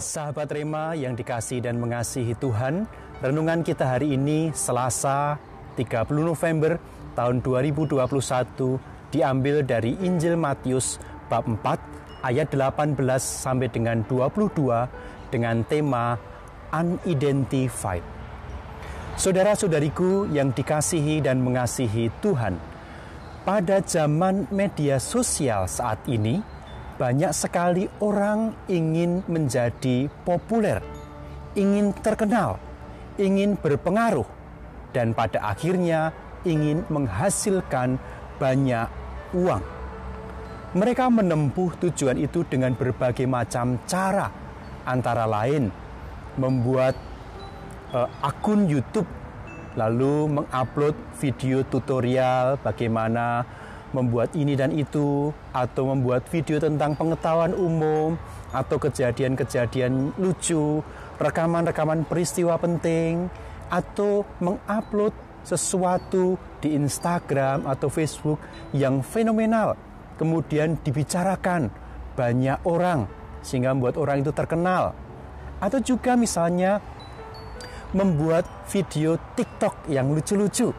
Sahabat Rema yang dikasih dan mengasihi Tuhan, renungan kita hari ini Selasa 30 November tahun 2021 diambil dari Injil Matius bab 4 ayat 18 sampai dengan 22 dengan tema Unidentified. Saudara-saudariku yang dikasihi dan mengasihi Tuhan, pada zaman media sosial saat ini, banyak sekali orang ingin menjadi populer, ingin terkenal, ingin berpengaruh, dan pada akhirnya ingin menghasilkan banyak uang. Mereka menempuh tujuan itu dengan berbagai macam cara, antara lain membuat uh, akun YouTube, lalu mengupload video tutorial bagaimana membuat ini dan itu, atau membuat video tentang pengetahuan umum, atau kejadian-kejadian lucu, rekaman-rekaman peristiwa penting, atau mengupload sesuatu di Instagram atau Facebook yang fenomenal, kemudian dibicarakan banyak orang sehingga membuat orang itu terkenal. Atau juga misalnya membuat video TikTok yang lucu-lucu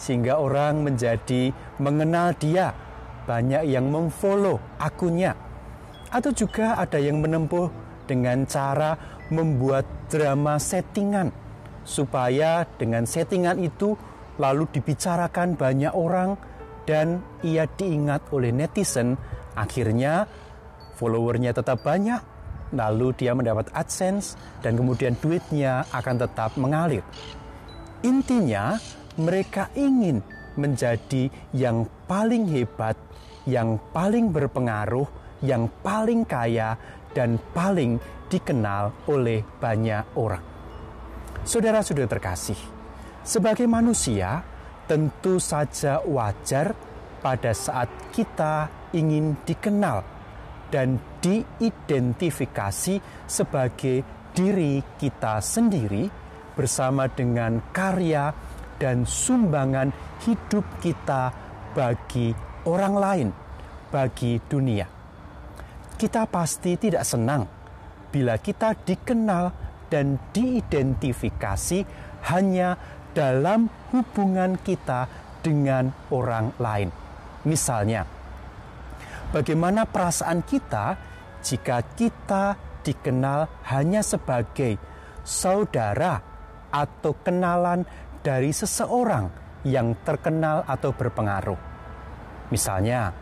sehingga orang menjadi mengenal dia. Banyak yang memfollow akunnya. Atau juga ada yang menempuh dengan cara membuat drama settingan supaya dengan settingan itu lalu dibicarakan banyak orang dan ia diingat oleh netizen akhirnya followernya tetap banyak lalu dia mendapat AdSense dan kemudian duitnya akan tetap mengalir intinya mereka ingin menjadi yang paling hebat, yang paling berpengaruh, yang paling kaya, dan paling dikenal oleh banyak orang. Saudara-saudara terkasih, sebagai manusia tentu saja wajar pada saat kita ingin dikenal dan diidentifikasi sebagai diri kita sendiri bersama dengan karya dan sumbangan hidup kita bagi orang lain, bagi dunia. Kita pasti tidak senang bila kita dikenal dan diidentifikasi hanya dalam hubungan kita dengan orang lain. Misalnya, bagaimana perasaan kita jika kita dikenal hanya sebagai saudara atau kenalan dari seseorang yang terkenal atau berpengaruh. Misalnya,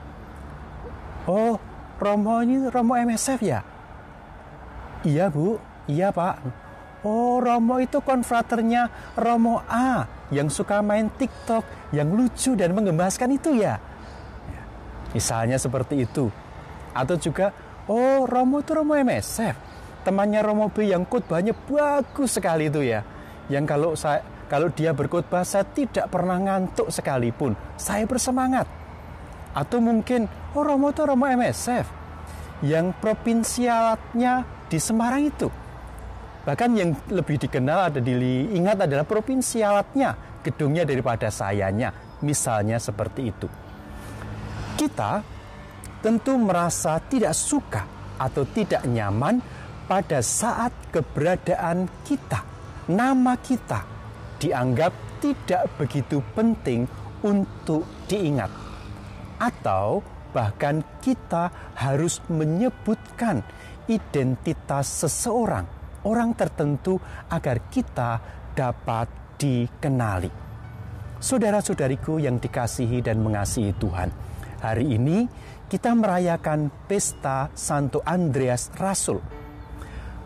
oh Romo ini Romo MSF ya? Iya bu, iya pak. Oh Romo itu konfraternya Romo A yang suka main TikTok, yang lucu dan menggemaskan itu ya? ya. Misalnya seperti itu. Atau juga, oh Romo itu Romo MSF. Temannya Romo B yang khotbahnya bagus sekali itu ya. Yang kalau saya kalau dia berkhotbah saya tidak pernah ngantuk sekalipun. Saya bersemangat. Atau mungkin oh Romo itu Romo MSF yang provinsialnya di Semarang itu. Bahkan yang lebih dikenal ada diingat adalah provinsialatnya, gedungnya daripada sayanya. Misalnya seperti itu. Kita tentu merasa tidak suka atau tidak nyaman pada saat keberadaan kita, nama kita, dianggap tidak begitu penting untuk diingat, atau bahkan kita harus menyebutkan identitas seseorang, orang tertentu, agar kita dapat dikenali. Saudara-saudariku yang dikasihi dan mengasihi Tuhan, hari ini kita merayakan pesta Santo Andreas Rasul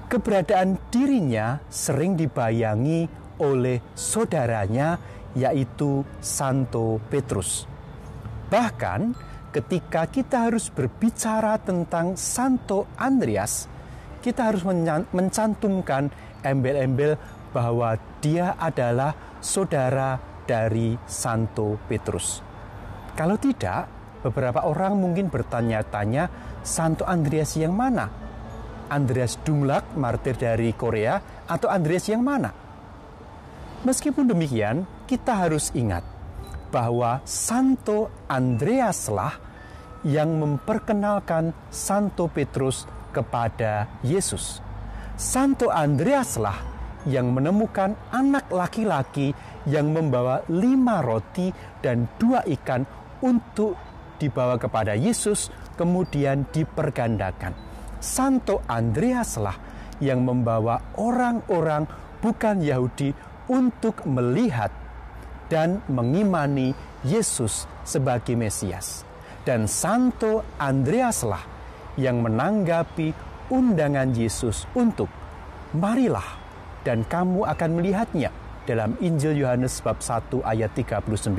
keberadaan dirinya sering dibayangi oleh saudaranya yaitu Santo Petrus. Bahkan ketika kita harus berbicara tentang Santo Andreas, kita harus mencantumkan embel-embel bahwa dia adalah saudara dari Santo Petrus. Kalau tidak, beberapa orang mungkin bertanya-tanya Santo Andreas yang mana? Andreas Dumlak, martir dari Korea, atau Andreas yang mana? Meskipun demikian, kita harus ingat bahwa Santo Andreaslah yang memperkenalkan Santo Petrus kepada Yesus. Santo Andreaslah yang menemukan anak laki-laki yang membawa lima roti dan dua ikan untuk dibawa kepada Yesus, kemudian dipergandakan. Santo Andreaslah yang membawa orang-orang bukan Yahudi untuk melihat dan mengimani Yesus sebagai Mesias. Dan Santo Andreaslah yang menanggapi undangan Yesus untuk marilah dan kamu akan melihatnya dalam Injil Yohanes bab 1 ayat 39.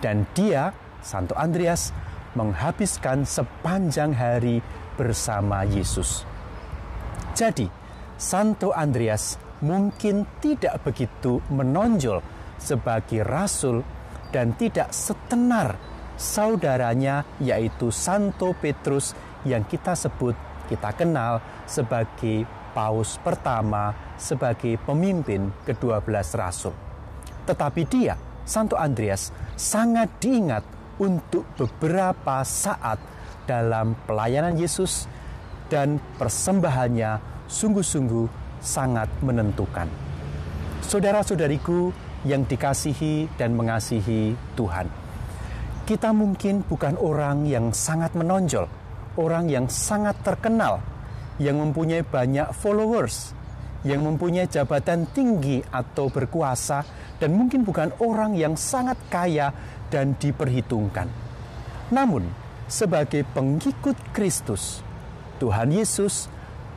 Dan dia, Santo Andreas, menghabiskan sepanjang hari bersama Yesus. Jadi, Santo Andreas mungkin tidak begitu menonjol sebagai rasul dan tidak setenar saudaranya yaitu Santo Petrus yang kita sebut kita kenal sebagai Paus pertama sebagai pemimpin ke-12 rasul. Tetapi dia, Santo Andreas, sangat diingat untuk beberapa saat dalam pelayanan Yesus dan persembahannya sungguh-sungguh sangat menentukan. Saudara-saudariku yang dikasihi dan mengasihi Tuhan, kita mungkin bukan orang yang sangat menonjol, orang yang sangat terkenal, yang mempunyai banyak followers, yang mempunyai jabatan tinggi atau berkuasa, dan mungkin bukan orang yang sangat kaya dan diperhitungkan. Namun, sebagai pengikut Kristus, Tuhan Yesus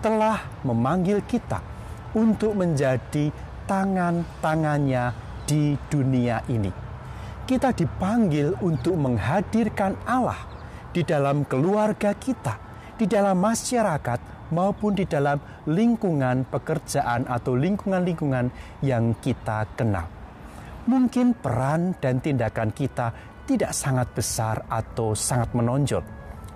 telah memanggil kita untuk menjadi tangan-tangannya di dunia ini. Kita dipanggil untuk menghadirkan Allah di dalam keluarga kita, di dalam masyarakat, maupun di dalam lingkungan pekerjaan atau lingkungan-lingkungan yang kita kenal. Mungkin peran dan tindakan kita tidak sangat besar atau sangat menonjol,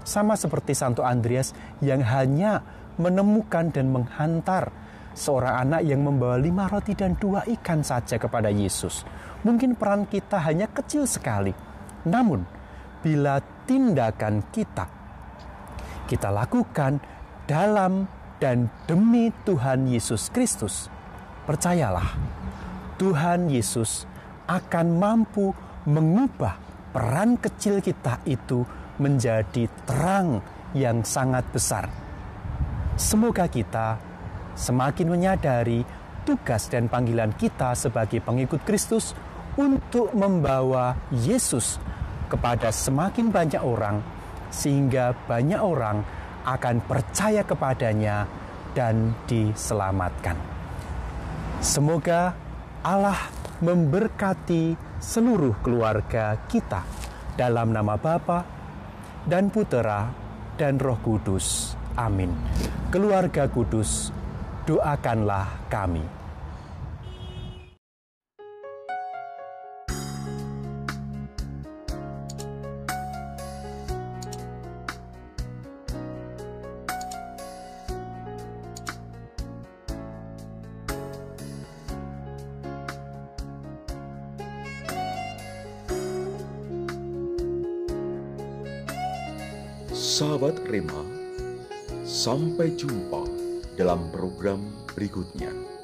sama seperti Santo Andreas yang hanya menemukan dan menghantar seorang anak yang membawa lima roti dan dua ikan saja kepada Yesus. Mungkin peran kita hanya kecil sekali, namun bila tindakan kita kita lakukan dalam dan demi Tuhan Yesus Kristus, percayalah Tuhan Yesus akan mampu mengubah peran kecil kita itu menjadi terang yang sangat besar. Semoga kita semakin menyadari tugas dan panggilan kita sebagai pengikut Kristus untuk membawa Yesus kepada semakin banyak orang, sehingga banyak orang akan percaya kepadanya dan diselamatkan. Semoga Allah memberkati seluruh keluarga kita dalam nama Bapa dan Putera dan Roh Kudus. Amin. Keluarga Kudus doakanlah kami. Sahabat Rema, sampai jumpa dalam program berikutnya.